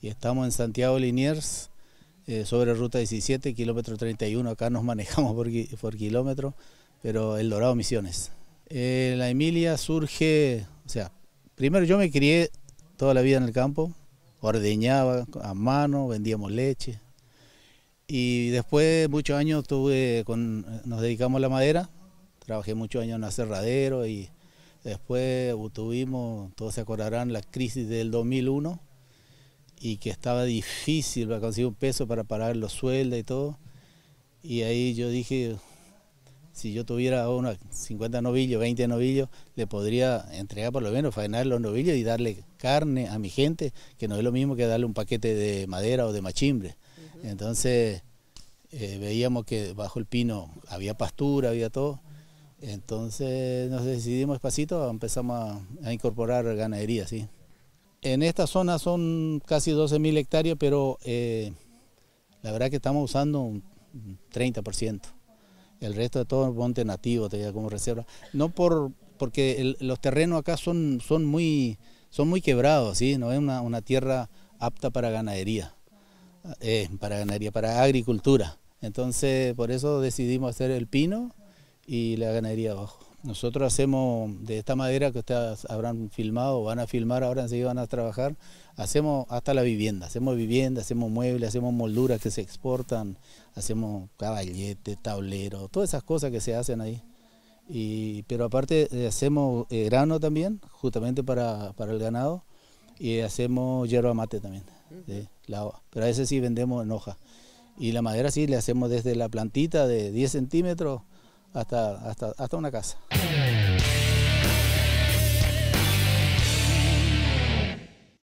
Y estamos en Santiago Liniers, eh, sobre ruta 17, kilómetro 31. Acá nos manejamos por, por kilómetro, pero El Dorado Misiones. Eh, la Emilia surge, o sea, primero yo me crié toda la vida en el campo, ordeñaba a mano, vendíamos leche. Y después muchos años tuve con, nos dedicamos a la madera, trabajé muchos años en aserradero y después tuvimos, todos se acordarán, la crisis del 2001 y que estaba difícil para conseguir un peso para parar los sueldos y todo. Y ahí yo dije, si yo tuviera unos 50 novillos, 20 novillos, le podría entregar por lo menos, faenar los novillos y darle carne a mi gente, que no es lo mismo que darle un paquete de madera o de machimbre. Entonces eh, veíamos que bajo el pino había pastura, había todo. Entonces nos decidimos despacito, empezamos a, a incorporar ganadería, sí. En esta zona son casi 12.000 hectáreas, pero eh, la verdad que estamos usando un 30%. El resto de todo es monte nativo, tenía como reserva. No por porque los terrenos acá son, son, muy, son muy quebrados, ¿sí? no es una, tierra apta para ganadería, eh, para ganadería, para agricultura. Entonces, por eso decidimos hacer el pino y la ganadería abajo. Nosotros hacemos de esta madera que ustedes habrán filmado, van a filmar ahora, enseguida van a trabajar, hacemos hasta la vivienda, hacemos vivienda, hacemos muebles, hacemos molduras que se exportan, hacemos caballetes, tableros, todas esas cosas que se hacen ahí. pero aparte eh, hacemos eh, grano también, justamente para, el ganado, y hacemos hierba mate también, pero a veces sí vendemos en hoja. Y la madera sí le hacemos desde la plantita de 10 centímetros hasta, hasta, hasta una casa.